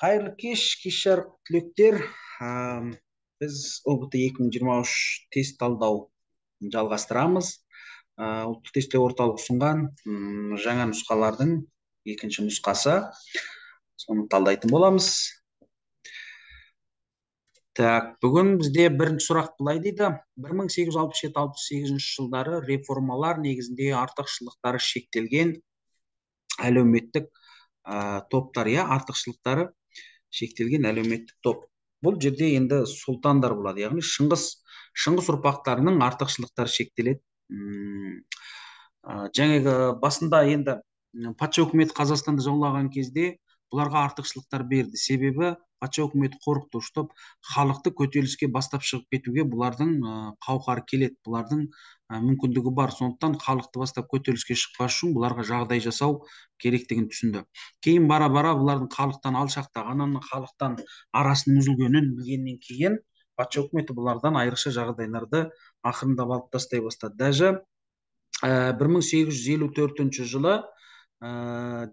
қайырлы кеш кеш жарық түлектер ә, біз ұбт 2023 тест талдау жалғастырамыз ә, ұлттық тестілеу орталығы ұсынған жаңа нұсқалардың екінші нұсқасы соны талдайтын боламыз так бүгін бізде бірінші сұрақ былай дейді бір мың сегіз жүз алпыс жеті алпыс сегізінші жылдары реформалар негізінде артықшылықтары шектелген әлеуметтік топтар иә артықшылықтары шектелген әлеуметтік топ бұл жерде енді сұлтандар болады яғни шыңғыс шыңғыс ұрпақтарының артықшылықтары шектеледі ә, жаңағы басында енді патша үкіметі қазақстанды жаулаған кезде бұларға артықшылықтар берді себебі патша үкіметі қорықты ұштап халықты көтеріліске бастап шығып кетуге бұлардың қауқары келеді бұлардың мүмкіндігі бар сондықтан халықты бастап көтеріліске шықпас үшін бұларға жағдай жасау керектігін түсінді кейін бара бара бұлардың халықтан алшақтағанын халықтан арасының үзілгенін білгеннен кейін патша үкіметі бұлардан айрықша жағдайларды ақырындап алып тастай бастады даже бір мың сегіз жүз елу төртінші жылы ә,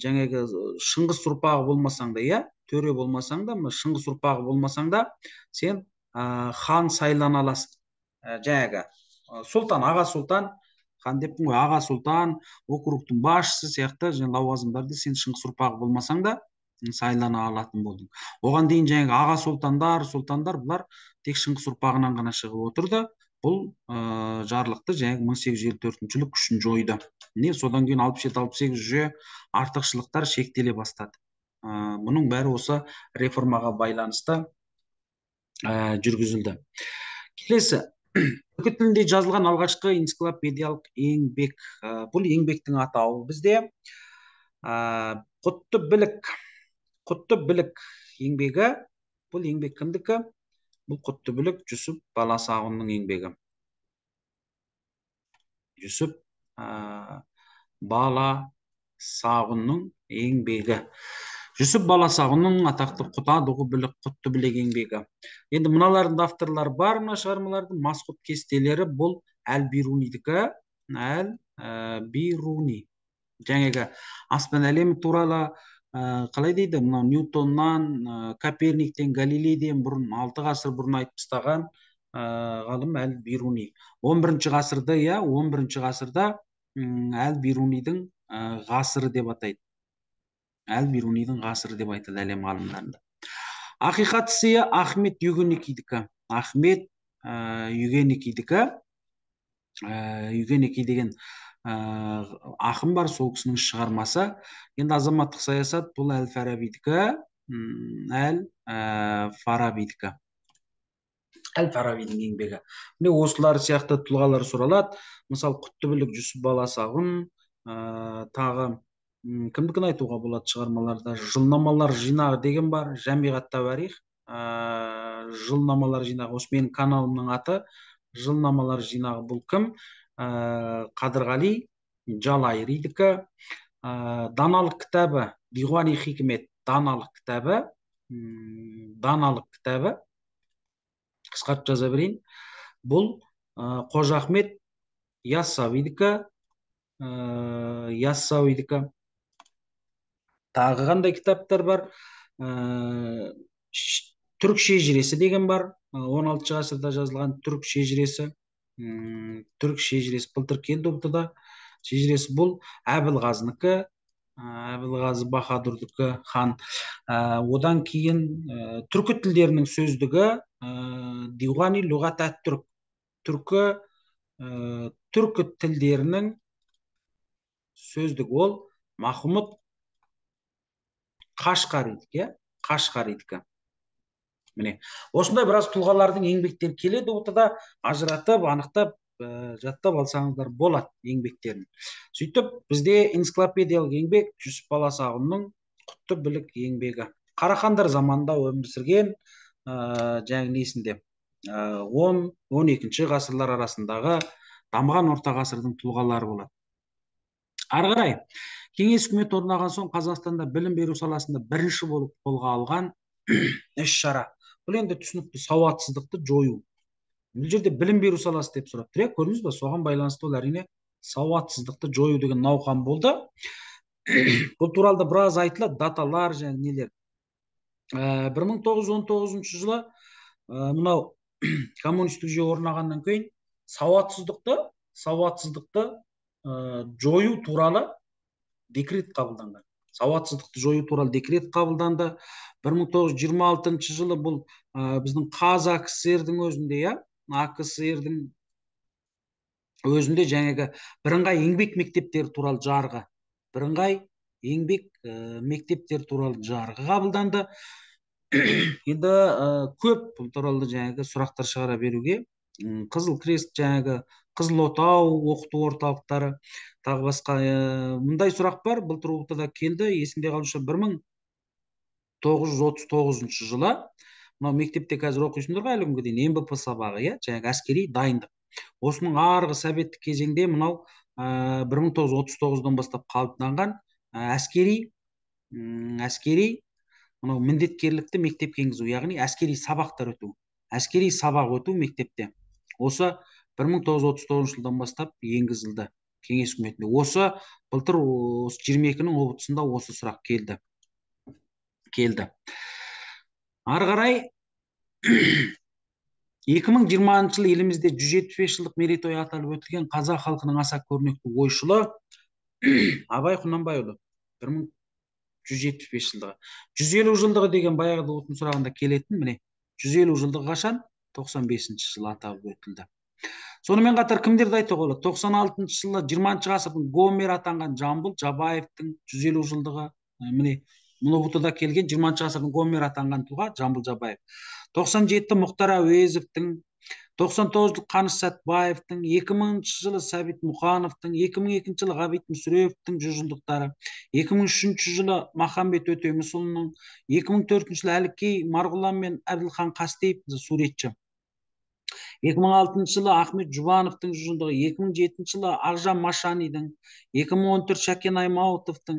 жаңағы шыңғыс ұрпағы болмасаң да иә төре болмасаң да мына шыңғыс ұрпағы болмасаң да сен ә, хан сайлана аласың ә, жаңағы ә, сұлтан аға сұлтан хан деппін ғой аға сұлтан округтің басшысы сияқты жаңа лауазымдарды сен шыңғыс ұрпағы болмасаң да сайлана алатын болдың оған дейін жаңағы аға сұлтандар сұлтандар бұлар тек шыңғыс ұрпағынан ғана шығып отырды бұл ә, жарлықты жаңағы мың сегіз жүз елу төртінші күшін жойды міне содан кейін алпыс жеті алпыс сегізінші жүйе артықшылықтар шектеле бастады мұның бәрі осы реформаға байланысты жүргізілді келесі түркі тілінде жазылған алғашқы энциклопедиялық еңбек e, бұл еңбектің атауы бізде құтты білік құтты білік еңбегі бұл еңбек кімдікі бұл құтты білік жүсіп баласағұнның еңбегі жүсіп ә, бала сағынның еңбегі жүсіп баласағұнның атақты құта дұғы білік құтты білек еңбегі енді мыналардың авторлары бар мына шығармалардың масқұт кестелері бұл әл бирунидікі әл ә, бируни жаңағы аспан әлемі туралы ә, қалай дейді мынау ньютоннан ә, коперниктен галилейден бұрын алты ғасыр бұрын айтып тастаған ә, ғалым әл бируни 11 бірінші ғасырда иә он бірінші ғасырда әл бирунидің ә, ғасыры деп атайды әл бирунидің ғасыры деп айтады әлем ғалымдарында ақиқат сыйы ахмет югеникидікі ахмет ә, югеникидікі ә, югеники деген ә, ақын бар сол кісінің шығармасы енді азаматтық саясат бұл әл фарабидікі әл ә, фарабидікі әл фарабидің еңбегі міне осылар сияқты тұлғалар сұралады мысалы құттыбілік жүсіп баласағұн ә, тағы кімдікін айтуға болады шығармаларда жылнамалар жинағы деген бар жәмиғат тауарих ә, жылнамалар жинағы осы менің каналымның аты жылнамалар жинағы бұл кім ә, қадырғали жалайридікі ә, даналық кітабы диуани хикмет даналық кітабы даналық кітабы қысқартып жаза берейін бұл ә, қожа ахмет яссауидікі ә, яссауидікі тағы қандай кітаптар бар ә, түрік шежіресі деген бар 16 ә, ғасырда жазылған түрік шежіресі түрік шежіресі былтыр келді ұбтда шежіресі бұл әбілғазынікі ә, әбілғазы баһадүрдікі хан ә, одан кейін ә, түркі тілдерінің сөздігі ә, диуани лұғат әт түрк түркі ә, түркі тілдерінің сөздігі ол махмұд қашқаридікі иә қашқаридікі ә. міне осындай біраз тұлғалардың еңбектері келеді ортада ажыратып анықтап ә, жаттап алсаңыздар болады еңбектерін сөйтіп бізде энциклопедиялық еңбек жүсіп баласағұнның құтты білік еңбегі қарахандар заманында өмір сүрген ә, жаңағы несінде ә, он он ғасырлар арасындағы дамыған орта ғасырдың тұлғалары болады ары қарай кеңес үкіметі орнаған соң қазақстанда білім беру саласында бірінші болып қолға алған іс шара бұл енді түсінікті сауатсыздықты жою бұл жерде білім беру саласы деп сұрап тұр иә көрдіңіз ба соған байланысты ол әрине сауатсыздықты жою деген науқан болды бұл туралы да біраз айтылады даталар және нелер ә, бір мың тоғыз жүз он тоғызыншы жылы ә, мынау коммунистік жүйе орнағаннан кейін сауатсыздықты сауатсыздықты Э, жою туралы декрет қабылданды. сауатсыздықты жою туралы декрет қабылданды 1926 жылы бұл ә, біздің қаз акср өзінде иә акср өзінде жаңағы бірыңғай еңбек мектептері туралы жарғы бірыңғай еңбек ә, мектептері туралы жарғы қабылданды енді көп бұл туралы жаңағы сұрақтар шығара беруге қызыл крест жаңағы қызылотау оқыту орталықтары тағы басқа ә, э, мындай сұрақ бар былтыр да келді есімде қалуынша бір мың тоғыз жүз отыз тоғызыншы жылы мынау мектепте қазір оқисыңдар ғой әлі күнге дейін мбп сабағы иә жаңағы әскери дайындық осының арғы советтік кезеңде мынау э, бір мың тоғыз жүз отыз тоғыздан бастап қабылданған э, әскери әскери мынау міндеткерлікті мектепке енгізу яғни әскери сабақтар өту әскери сабақ өту мектепте осы бір мың тоғыз жүз отыз тоғызыншы жылдан бастап енгізілді кеңес үкіметінде осы былтыр осы жиырма екінің отызында осы сұрақ келді келді ары қарай 2020 жылы елімізде 175 жылдық мерейтой аталып өтілген қазақ халқының аса көрнекті ойшылы абай құнанбайұлы бір мың жүз жетпіс бес жылдығы жүз елу жылдығы деген баяғыда отын сұрағында келетін міне жүз елу жылдығы қашан тоқсан бесінші жылы аталып өтілді сонымен қатар кімдерді айтуға болады тоқсан алтыншы жылы жиырмасыншы ғасырдың гомері атанған жамбыл жабаевтың жүз елу жылдығы міне мұнобутада келген жиырмасыншы ғасырдың гомері атанған тұлға жамбыл жабаев тоқсан жеті мұхтар әуезовтің тоқсан жыл қаныш сәтбаевтың екі мыңыншы жылы сәбит мұқановтың екі мың екінші жылы ғабит мүсіреповтің жүз жылдықтары екі мың үшінші жылы махамбет өтемісұлының екі мың төртінші жылы әлікей марғұлан мен әбділхан қастеев суретші екі мың алтыншы жылы ахмет жұбановтың ұжымдығы екі мың жетінші жылы ақжан машанидің екі мың он төрт шәкен аймауытовтың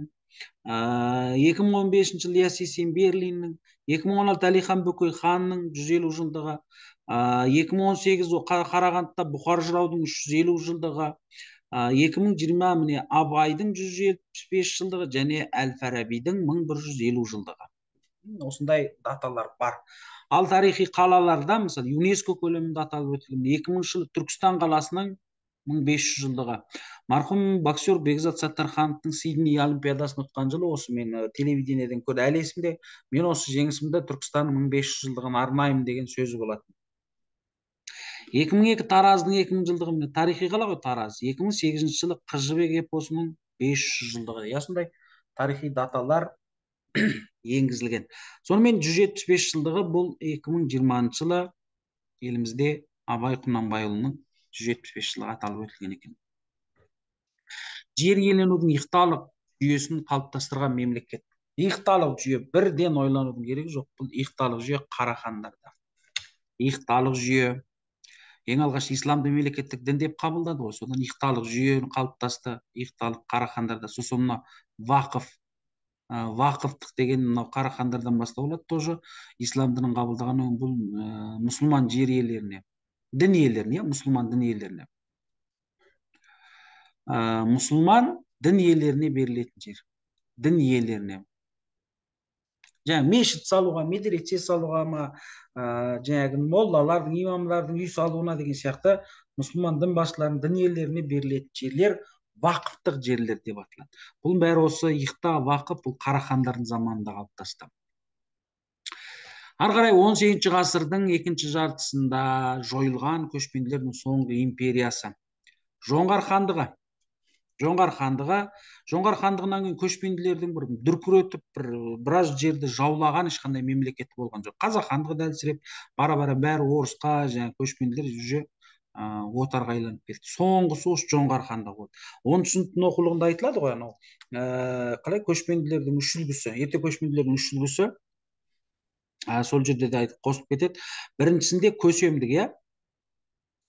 екі мың он бесінші жылы ілияс есенберлиннің екі мың он алты әлихан бөкейханның жүз елу жылдығы екі мың он сегіз қарағандыда бұқар жыраудың үш жүз елу жылдығы екі мың жиырма міне абайдың жүз жетпіс бес жылдығы және әл фарабидің мың бір жүз елу жылдығы осындай даталар бар ал тарихи қалаларда мысалы юнеско көлемінде аталып өтілген екі мыңыншы жылы түркістан қаласының мың бес жүз жылдығы марқұм боксер бекзат саттархановтың сидней олимпиадасын ұтқан жылы осы мен телевидениеден көрді әлі есімде мен осы жеңісімді түркістанның мың бес жүз жылдығына арнаймын деген сөзі болатын екі мың екі тараздың екі мың жылдығы міне тарихи қала ғой тараз екі мың сегізінші жылы жібек эпосының бес жүз жылдығы иә сондай тарихи даталар енгізілген сонымен жүз жетпіс бес жылдығы бұл екі мың жиырмасыншы жылы елімізде абай құнанбайұлының жүз жетпіс бес жылдығы аталып өтілген екен жер иеленудің иықталық жүйесін қалыптастырған мемлекет иықталық жүйе бірден ойланудың керегі жоқ бұл иықталық жүйе қарахандарда иықталық жүйе ең алғаш исламды мемлекеттік дін деп қабылдады ғой содан иықталық жүйе қалыптасты иықталық қарахандарда сосын мына вақыф Э, вақыфтық деген мынау қарахандардан бастау алады тоже ислам дінін қабылдаған бұл ә, мұсылман жер иелеріне дін иелеріне иә, мұсылман дін иелеріне э, мұсылман дін иелеріне берілетін жер дін иелеріне жаңағы мешіт салуға медресе салуға ма ә, жаңағы моллалардың имамдардың үй салуына деген сияқты мұсылман дін басшыларының дін иелеріне берілетін жерлер вақыптық жерлер деп аталады бұл бәрі осы иқта вақып бұл қарахандардың заманында қалыптасты ары қарай 18 ғасырдың екінші жартысында жойылған көшпенділердің соңғы империясы жоңғар хандығы жоңғар хандығы жоңғар хандығынан кейін көшпенділердің бір дүркіретіп бір біраз жерді жаулаған ешқандай мемлекет болған жоқ қазақ хандығы әлсіреп бара бара бәрі орысқа жаңағы көшпенділер уже отарға айланып келді соңғысы осы жоңғар хандығы болды он түсініктің оқулығында айтылады ғой анау ә, қалай көшпенділердің үш үлгісі ерте көшпенділердің үш үлгісі ә, сол жерде де айтып қосып кетеді біріншісінде көсемдік иә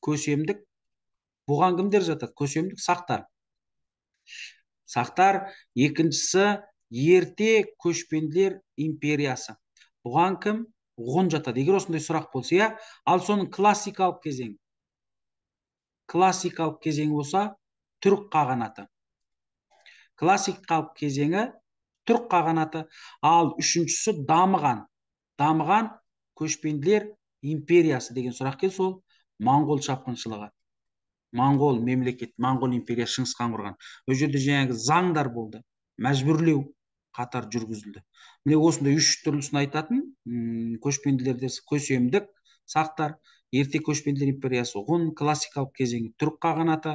көсемдік бұған кімдер жатады көсемдік сақтар сақтар екіншісі ерте көшпенділер империясы бұған кім ғұн жатады егер осындай сұрақ болса иә ал соның классикалық кезең классикалық кезең болса түрік қағанаты классикалық кезеңі түрік қағанаты ал үшіншісі дамыған дамыған көшпенділер империясы деген сұрақ келді сол моңғол шапқыншылығы моңғол мемлекет моңғол империясы шыңғыс хан құрған ол жерде жаңағы заңдар болды мәжбүрлеу қатар жүргізілді міне осындай үш түрлісін айтатын көшпенділерде көсемдік сақтар ерте көшпенділер империясы ғұн классикалық кезеңі түрік қағанаты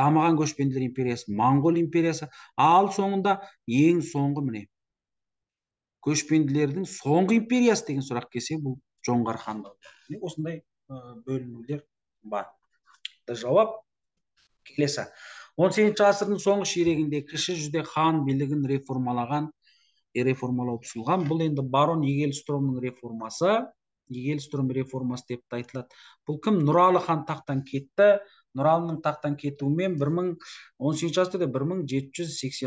дамыған көшпенділер империясы моңғол империясы ал соңында ең соңғы міне көшпенділердің соңғы империясы деген сұрақ келсе бұл жоңғар хандығы осындай бөлінулер бар жауап келесі 18 сегізінші ғасырдың соңғы ширегінде кіші жүзде хан билігін реформалаған реформалау ұсынылған бұл енді барон егелстромның реформасы егелстром реформасы деп те айтылады бұл кім нұралы хан тақтан кетті нұралының тақтан кетуімен бір мың он сегізінші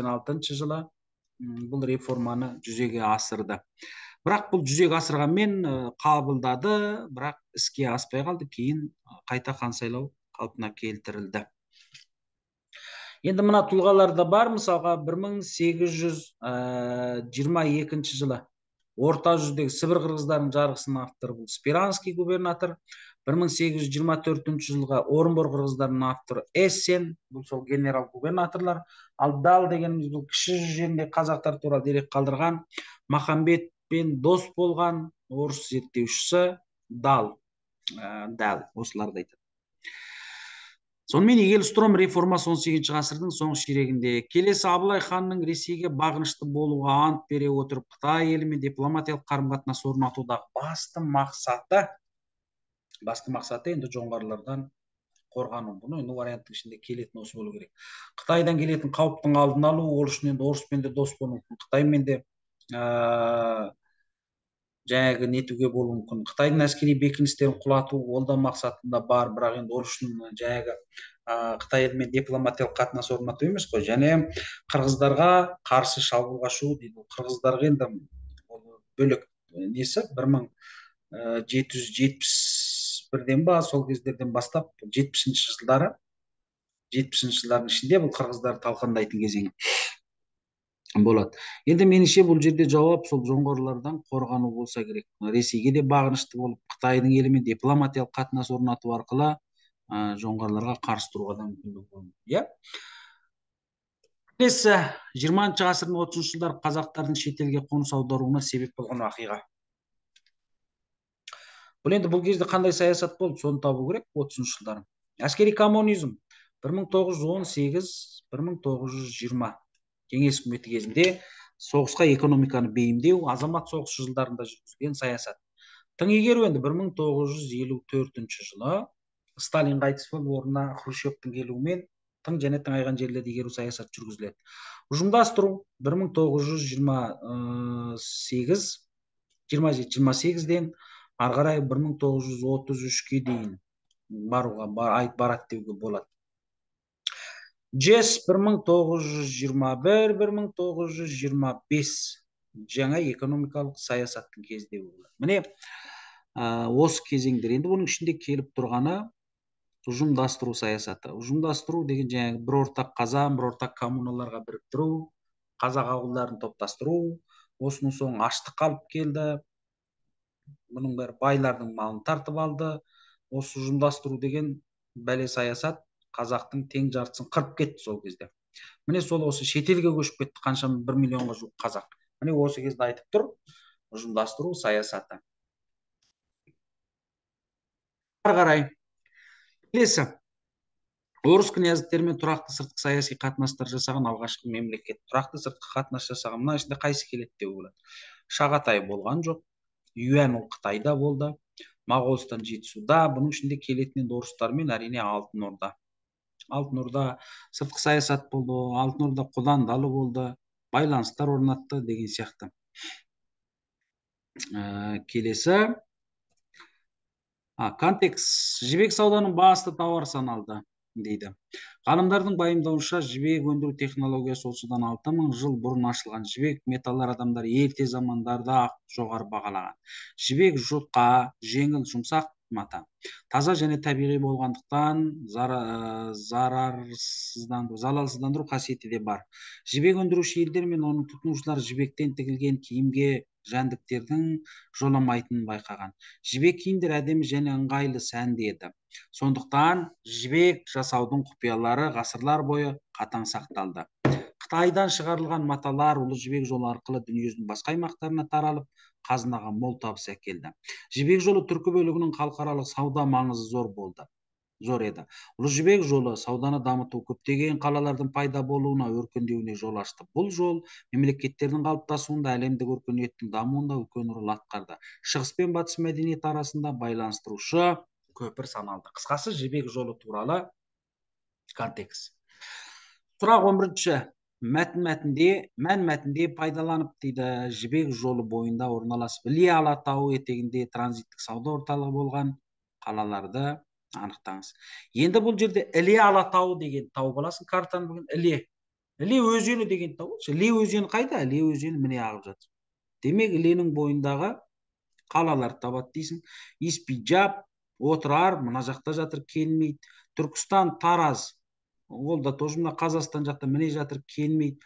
ғасырда жылы бұл реформаны жүзеге асырды бірақ бұл жүзеге асырғанмен қабылдады бірақ іске аспай қалды кейін қайта хан сайлау қалпына келтірілді енді мына тұлғалар да бар мысалға 1822 жылы орта жүздегі сібір қырғыздарының жарғысының авторы бұл спиранский губернатор 1824 жылғы орынбор қырғыздарының авторы эссен бұл сол генерал губернаторлар ал дал дегеніміз бұл кіші жүз жерінде қазақтар туралы дерек қалдырған махамбетпен дос болған орыс зерттеушісі дал ә, дал осыларды айтады сонымен игельстром реформасы 18 ғасырдың соңғы ширегінде келесі абылай ханның ресейге бағынышты болуға ант бере отырып қытай елімен дипломатиялық қарым қатынас орнатудағы басты мақсаты басты мақсаты енді жоңғарлардан қорғану бұны енді варианттың ішінде келетін осы болу керек қытайдан келетін қауіптің алдын алу ол үшін енді орыспен де дос болу қытаймен де жаңағы нетуге болуы мүмкін қытайдың әскери бекіністерін құлату ол да мақсатында бар бірақ енді ол үшін жаңағы қытаймен қытай елімен дипломатиялық қатынас орнату емес қой және қырғыздарға қарсы шабуылға шығу дейді қырғыздарға енді ол бөлек несі бір мың жеті жүз жетпіс бірден ба сол кездерден бастап жетпісінші жылдары жетпісінші жылдардың ішінде бұл қырғыздарды талқандайтын кезең болады енді меніңше бұл жерде жауап сол жоңғарлардан қорғану болса керек ресейге де бағынышты болып қытайдың елімен дипломатиялық қатынас орнату арқылы ә, жоңғарларға қарсы тұруға да мүмкіндік болды иә келесі жиырмасыншы ғасырдың отызыншы жылдары қазақтардың шетелге қоныс аударуына себеп болған оқиға бұл енді бұл кезде қандай саясат болды соны табу керек отызыншы жылдары әскери коммунизм бір мың тоғыз жүз он сегіз бір мың тоғыз жүз жиырма кеңес үкіметі кезінде соғысқа экономиканы бейімдеу азамат соғысы жылдарында жүргізген саясат тың игеру енді бір мың тоғыз жүз елу төртінші жылы сталин қайтыс болып орнына хрущевтің келуімен тың және тыңайған жерлерді игеру саясаты жүргізіледі ұжымдастыру бір мың тоғыз жүз жиырма сегіз жиырма жеті жиырма сегізден ары қарай бір мың тоғыз жүз отыз үшке дейін баруға айт барады деуге болады Жес бір мың жаңа экономикалық саясаттың кезде болды міне осы кезеңдер енді оның ішінде келіп тұрғаны ұжымдастыру саясаты ұжымдастыру деген жаңағы бір ортақ қазан бір ортақ коммуналарға біріктіру қазақ ауылдарын топтастыру осының соң аштық алып келді бұның бәрі байлардың малын тартып алды осы ұжымдастыру деген бәле саясат қазақтың тең жартысын қырып кетті сол кезде міне сол осы шетелге көшіп кетті қаншама бір миллионға жуық қазақ міне осы кезде айтып тұр ұжымдастыру саясаты ары қарай келесі орыс князьдіктерімен тұрақты сыртқы саяси қатынастар жасаған алғашқы мемлекет тұрақты сыртқы қатынас жасаған мына ішінде қайсы келеді деуге болады шағатай болған жоқ юань ол қытайда болды моғолстан жетісуда бұның ішінде келетін енді орыстармен әрине алтын орда алтын орда сыртқы саясат болды алтын орда құдандалы болды байланыстар орнатты деген сияқты ә, келесі а, контекст жібек сауданың басты тауар саналды дейді ғалымдардың пайымдауынша жібек өндіру технологиясы осыдан алты мың жыл бұрын ашылған жібек металлар адамдар ерте замандарда ақ жоғары бағалаған жібек жұқа жеңіл жұмсақ мата таза және табиғи болғандықтан зара, э, залалсыздандыру қасиеті де бар жібек өндіруші елдер мен оның тұтынушылары жібектен тігілген киімге жәндіктердің жоламайтынын байқаған жібек киімдер әдемі және ыңғайлы сәнді еді сондықтан жібек жасаудың құпиялары ғасырлар бойы қатаң сақталды қытайдан шығарылған маталар ұлы жібек жолы арқылы дүниежүзінің басқа аймақтарына таралып қазынаға мол табыс әкелді жібек жолы түркі бөлігінің халықаралық сауда маңызы зор болды зор еді ұлы жібек жолы сауданы дамыту көптеген қалалардың пайда болуына өркендеуіне жол ашты бұл жол мемлекеттердің қалыптасуында әлемдік өркениеттің дамуында үлкен рөл атқарды шығыс пен батыс мәдениеті арасында байланыстырушы көпір саналды қысқасы жібек жолы туралы контекст сұрақ он бірінші мәтін мәтінде мән мәтінде пайдаланып дейді жібек жолы бойында орналасып іле алатауы етегінде транзиттік сауда орталығы болған қалаларды анықтаңыз енді бұл жерде іле алатауы деген тауып аласың картаны бүгін іле іле өзені деген тау іле өзені қайда іле өзені міне ағып жатыр демек іленің бойындағы қалаларды табады дейсің испиджаб отырар мына жақта жатыр келмейді түркістан тараз ол да тоже мына қазақстан жақта міне жатыр келмейді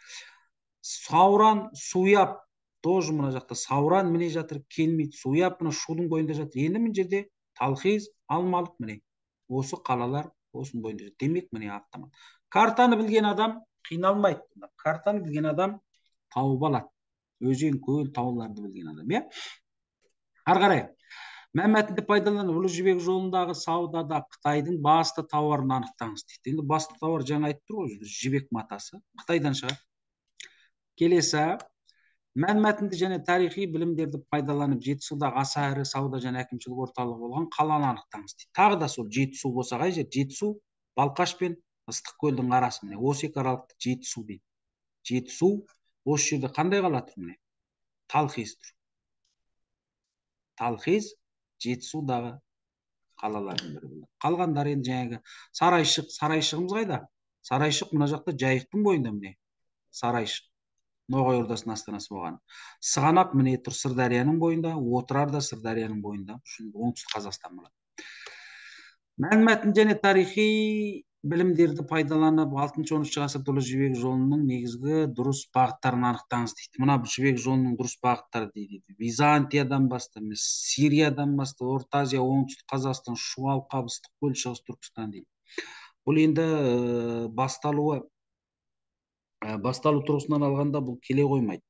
сауран суяп тоже мына жақта сауран міне жатыр келмейді суяп мына шудың бойында жатыр енді мына жерде талхиз алмалық міне осы қалалар осының бойында жатыр демек міне автомат картаны білген адам қиналмайды картаны білген адам тауып алады өзен көл тауларды білген адам иә ары қарай мына мәтінді пайдаланып ұлы жібек жолындағы саудада қытайдың басты тауарын анықтаңыз дейді енді басты тауар жаңа айтып тұр ғой жібек матасы қытайдан шығады келесі мән мәтінді және тарихи білімдерді пайдаланып жетісудағы аса ірі сауда және әкімшілік орталығы болған қаланы анықтаңыз дейді тағы да сол жетісу болса қай жер жетісу балқаш пен ыстықкөлдің арасы міне осы екі аралықты жетісу дейді жетісу осы жерде қандай қала тұр міне талхиз тұр талхиз жетісудағы қалалардың бірі болады қалғандары енді жаңағы сарайшық сарайшығымыз қайда сарайшық мына жақта жайықтың бойында міне сарайшық ноғай ордасының астанасы болған сығанақ міне тұр сырдарияның бойында отырар да сырдарияның бойында оңтүстік қазақстан болады мәнмәтін және тарихи білімдерді пайдаланып алтыншы он ғасырда ұлы жібек жолының негізгі дұрыс бағыттарын анықтаңыз дейді мына жібек жолының дұрыс бағыттары дейді византиядан бастап сириядан бастап орта азия оңтүстік қазақстан шу алқабы ыстық көл шығыс түркістан дейді бұл енді басталуы басталу тұрғысынан алғанда бұл келе қоймайды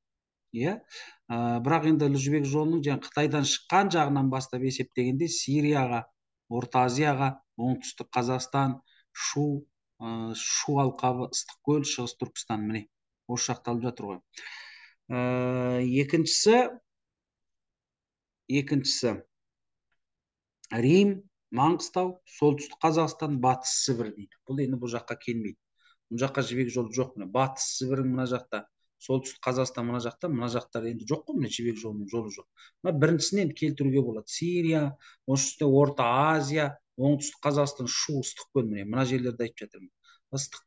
иә бірақ енді ұлы жібек жолының жаңағы қытайдан шыққан жағынан бастап есептегенде сирияға орта азияға оңтүстік қазақстан шу ә, э, шу алқабы ыстықкөл шығыс түркістан міне осы жақталып жатыр ғой ә, екіншісі екіншісі рим маңғыстау солтүстік қазақстан батыс сібір дейді бұл енді бұл жаққа келмейді бұл жаққа жібек жолы жоқ міне батыс сібірің мына жақта солтүстік қазақстан мына жақта мына жақтар енді жоқ қой міне жібек жолының жолы жоқ мына біріншісін енді келтіруге болады сирия осы жерде орта азия оңтүстік қазақстан шу көл міне мына жерлерді айтып жатырмын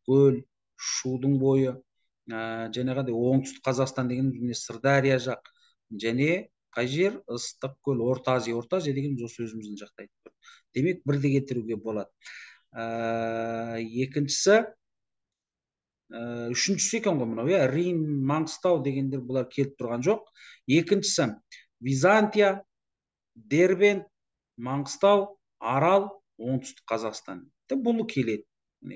көл шудың бойы ә, қандай оңтүстік қазақстан деген міне сырдария жақ және қай жер көл орта азия орта азия дегеніміз осы өзіміздің жақты айтып тұр демек бірді кетіруге болады ә, екіншісі ә, үшіншісі екен ғой мынау иә рим маңғыстау дегендер бұлар келіп тұрған жоқ екіншісі византия дербент маңғыстау арал оңтүстік қазақстан бұл келеді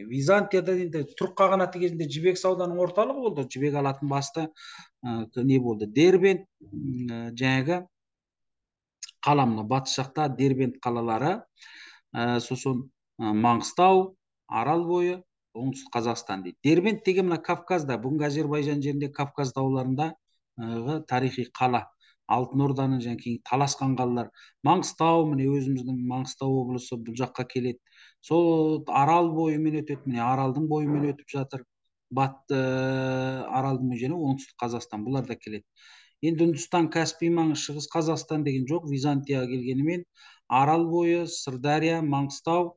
византияда енді түрік қағанаты кезінде жібек сауданың орталығы болды жібек алатын басты ә, не болды дербент ә, жаңағы қала мына батыс жақта дербент қалалары ә, сосын ә, маңғыстау арал бойы оңтүстік қазақстан дейді дербент деген мына кавказда бүгінгі әзербайжан жерінде кавказ тауларындағы тарихи қала алтын орданың және кейін таласқан қалалар маңғыстау міне өзіміздің маңғыстау облысы бұл жаққа келеді сол арал бойымен өтеді міне аралдың бойымен өтіп жатыр батты аралдың және оңтүстік қазақстан бұлар да келеді енді үндістан каспий маңы шығыс қазақстан деген жоқ византияға келгенімен арал бойы сырдария маңғыстау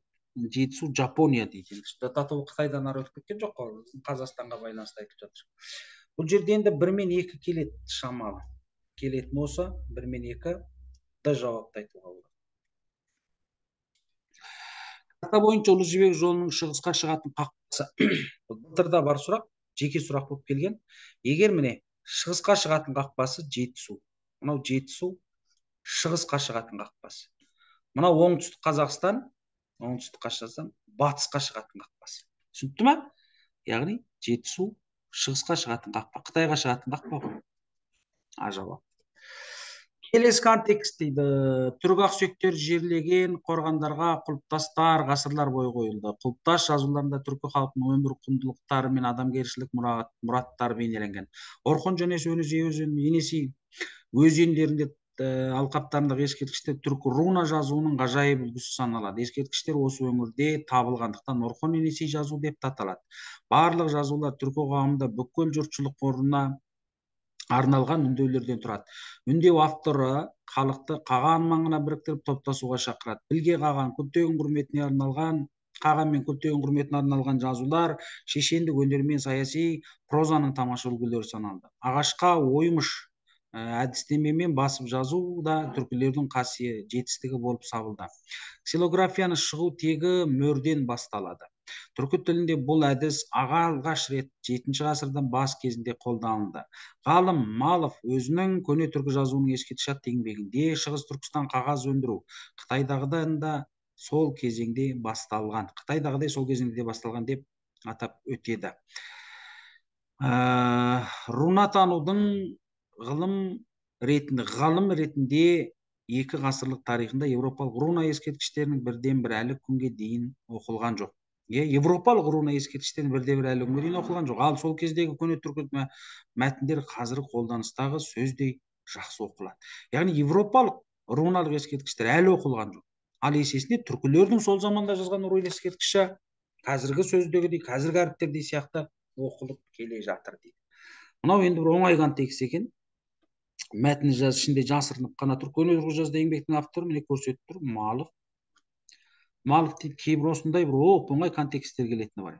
жетісу жапония дейді тату қытайдан ары өтіп кеткен жоқ қой қазақстанға байланысты айтып жатыр бұл жерде енді бір мен екі келеді шамалы келетін осы бір мен екі д жауапты айтуға болады карта бойынша ұлы жібек жолының шығысқа шығатын қақпасы былтырда бар сұрақ жеке сұрақ болып келген егер міне шығысқа шығатын қақпасы жетісу мынау жетісу шығысқа шығатын қақпасы мынау оңтүстік қазақстан оңтүстік қазақстан батысқа шығатын қақпасы түсінікті ма яғни жетісу шығысқа шығатын қақпа қытайға шығатын қақпа ғой а жауап келесі контекст дейді түрік ақсүйектер жерлеген қорғандарға құлыптастар ғасырлар бойы қойылды құлыптас жазуларында түркі халқының өмір құндылықтары мен адамгершілік мұрат, мұраттары бейнеленген орхон және енесей өзендерінде э, алқаптарындағы ескерткіштер түркі руна жазуының ғажайып үлгісі саналады ескерткіштер осы өңірде табылғандықтан орхон енесей жазу деп те аталады барлық жазулар түркі қоғамында бүкіл жұртшылық қорына арналған үндеулерден тұрады үндеу авторы халықты қаған маңына біріктіріп топтасуға шақырады білге қаған күлтегін құрметіне арналған қаған мен күлтегін құрметіне арналған жазулар шешендік өнер мен саяси прозаның тамаша үлгілері саналды ағашқа оймыш Э, әдістемемен басып жазу да түркілердің қасиет жетістігі болып сабылды ксилографияны шығу тегі мөрден басталады түркі тілінде бұл әдіс аға алғаш рет жетінші ғасырдың бас кезінде қолданылды ғалым малов өзінің көне түркі жазуының ескерткіш еңбегінде шығыс түркістан қағаз өндіру қытайдағыдан да сол кезеңде басталған қытайдағыдай сол кезеңде басталған деп атап өтеді ә, рунатанудың ғылым ретінде ғалым ретінде екі ғасырлық тарихында еуропалық руна ескерткіштерінің бірден бір әлі күнге дейін оқылған жоқ иә еуропалық руна ескерткіштерінің бірде бір әлі күнге дейін оқылған жоқ ал сол кездегі көне түркі мәтіндер қазір қолданыстағы сөздей жақсы оқылады яғни европалық руналық ескерткіштер әлі оқылған жоқ ал есесіне түркілердің сол заманда жазған руна ескерткіші қазіргі сөздегідей қазіргі әріптердей сияқты оқылып келе жатыр дейді мынау енді бір оңай контекст екен мәтіні жаз ішінде жасырынып қана тұр көне жазда еңбектің авторы міне көрсетіп тұр малов малов деп кейбір осындай бір оп оңай контексттер келетіні бар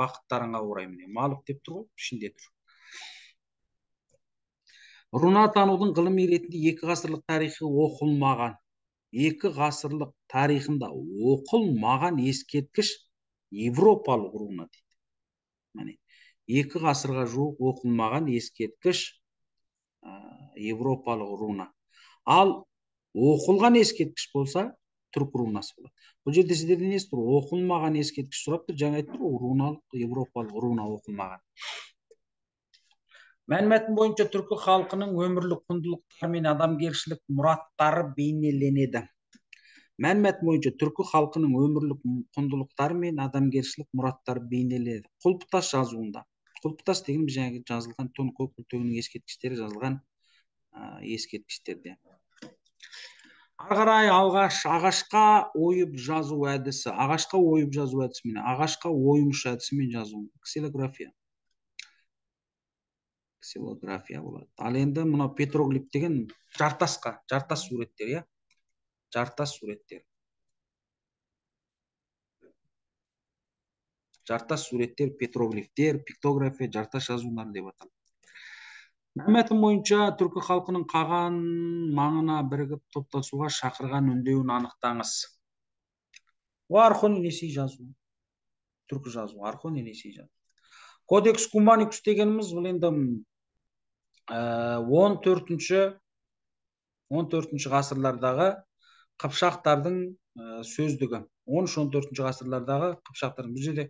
бақыттарыңа орай міне малов деп тұр ғой ішінде тұр рунатанудың ғылыми ретінде екі ғасырлық тарихы оқылмаған екі ғасырлық тарихында оқылмаған ескерткіш европалық руна дейді міне екі ғасырға жуық оқылмаған ескерткіш европалық руна ал оқылған ескерткіш болса түрік рунасы болады бұл жерде сіздерден не тұр оқылмаған ескерткіш сұрап тұр жаңа айтып тұр ғой руналық европалық руна оқылмаған мәліматым бойынша түркі халқының өмірлік құндылықтары мен адамгершілік мұраттары бейнеленеді мәлімат бойынша түркі халқының өмірлік құндылықтары мен адамгершілік мұраттары бейнеленеді құлпытас жазуында құлпытас деген жаңағы жазылған тон күлтегінің ескерткіштері жазылған ә, ескерткіштерде ары қарай алғаш ағашқа ойып жазу әдісі ағашқа ойып жазу әдісімен ағашқа ойымыш әдісімен жазу ксилография ксилография болады ал енді мынау петроглиф деген жартасқа жартас суреттер иә жартас суреттер жартас суреттер петроглифтер пиктография жартас жазулар деп аталады мәтін бойынша түркі халқының қаған маңына бірігіп топтасуға шақырған үндеуін анықтаңыз архон енесей жазу түркі жазу архон енесей жазу кодекс куманикус дегеніміз бұл енді он төртінші он төртінші ғасырлардағы қыпшақтардың э, сөздігі 13-14 ғасырлардағы қыпшақтар бұл жерде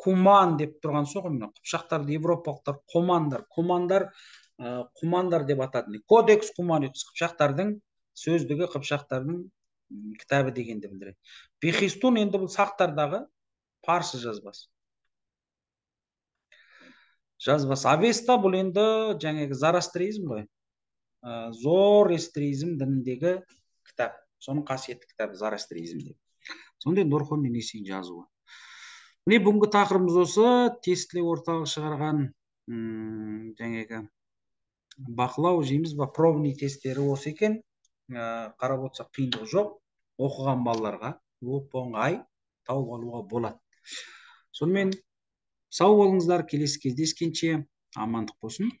куман деп тұрған сол ғой міне қыпшақтарды европалықтар қомандар құмандар э, деп атады кодекс куманикус қыпшақтардың сөздігі қыпшақтардың кітабы дегенді білдіреді бехистун енді бұл сақтардағы парсы жазбасы жазбасы авеста бұл енді жаңағы зарастризм ғой ә, э, зорестризм дініндегі кітап соның қасиетті кітабы зарастризм деп сондай норхом мен жазуы міне бүгінгі тақырыбымыз осы тестілеу орталығы шығарған жаңағы бақылау дейміз ба пробный тесттері осы екен ә, қарап отырсақ қиындығы жоқ оқыған балаларға оп оңай тауып алуға болады сонымен сау болыңыздар келесі кездескенше амандық болсын